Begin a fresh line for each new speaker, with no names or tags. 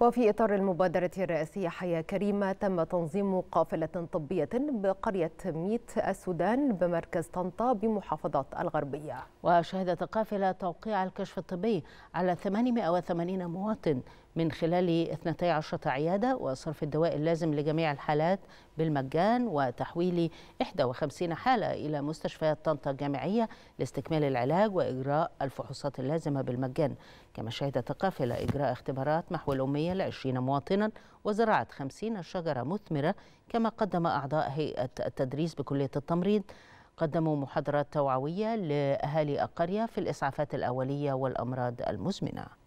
وفي إطار المبادرة الرئاسية حياة كريمة تم تنظيم قافلة
طبية بقرية ميت السودان بمركز طنطا بمحافظة الغربية وشهدت القافلة توقيع الكشف الطبي على 880 مواطن من خلال 12 عيادة وصرف الدواء اللازم لجميع الحالات بالمجان وتحويل 51 حالة إلى مستشفيات طنطا الجامعية لاستكمال العلاج وإجراء الفحوصات اللازمة بالمجان كما شهدت القافلة إجراء اختبارات محو الأمية ل 20 مواطنا وزرعت 50 شجرة مثمرة كما قدم أعضاء هيئة التدريس بكلية التمريض قدموا محاضرات توعوية لأهالي القرية في الإسعافات الأولية والأمراض المزمنة